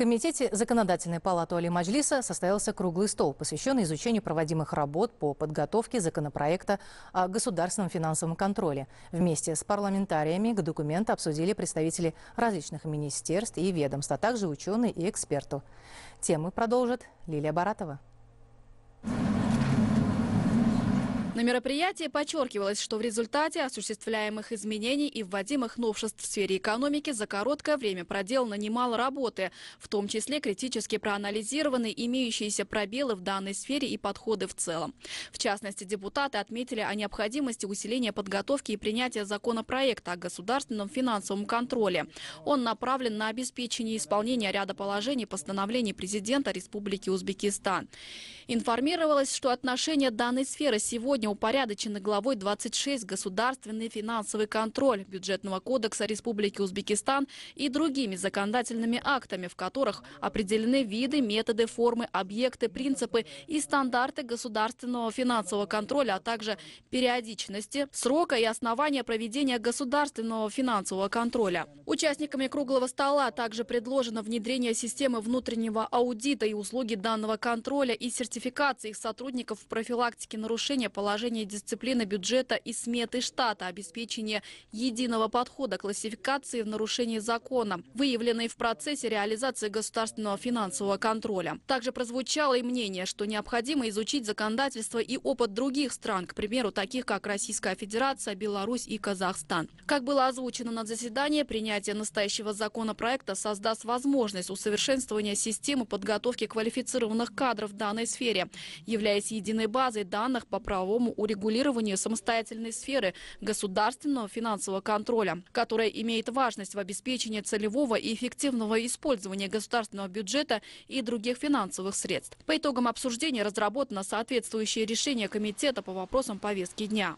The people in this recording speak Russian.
Комитете Законодательной палаты Али Маджлиса состоялся круглый стол, посвященный изучению проводимых работ по подготовке законопроекта о государственном финансовом контроле. Вместе с парламентариями к документу обсудили представители различных министерств и ведомств, а также ученые и эксперты. Темы продолжит Лилия Баратова. На мероприятии подчеркивалось, что в результате осуществляемых изменений и вводимых новшеств в сфере экономики за короткое время проделано немало работы, в том числе критически проанализированы имеющиеся пробелы в данной сфере и подходы в целом. В частности, депутаты отметили о необходимости усиления подготовки и принятия законопроекта о государственном финансовом контроле. Он направлен на обеспечение исполнения ряда положений постановлений президента Республики Узбекистан. Информировалось, что отношение данной сферы сегодня неупорядочены главой 26 «Государственный финансовый контроль» Бюджетного кодекса Республики Узбекистан и другими законодательными актами, в которых определены виды, методы, формы, объекты, принципы и стандарты государственного финансового контроля, а также периодичности, срока и основания проведения государственного финансового контроля. Участниками круглого стола также предложено внедрение системы внутреннего аудита и услуги данного контроля и сертификации их сотрудников в профилактике нарушения положения положение дисциплины бюджета и сметы штата, обеспечение единого подхода классификации в нарушении закона, выявленные в процессе реализации государственного финансового контроля. Также прозвучало и мнение, что необходимо изучить законодательство и опыт других стран, к примеру, таких как Российская Федерация, Беларусь и Казахстан. Как было озвучено на заседании, принятие настоящего законопроекта создаст возможность усовершенствования системы подготовки квалифицированных кадров в данной сфере, являясь единой базой данных по правовому систему урегулирования самостоятельной сферы государственного финансового контроля, которая имеет важность в обеспечении целевого и эффективного использования государственного бюджета и других финансовых средств. По итогам обсуждения разработано соответствующее решение комитета по вопросам повестки дня.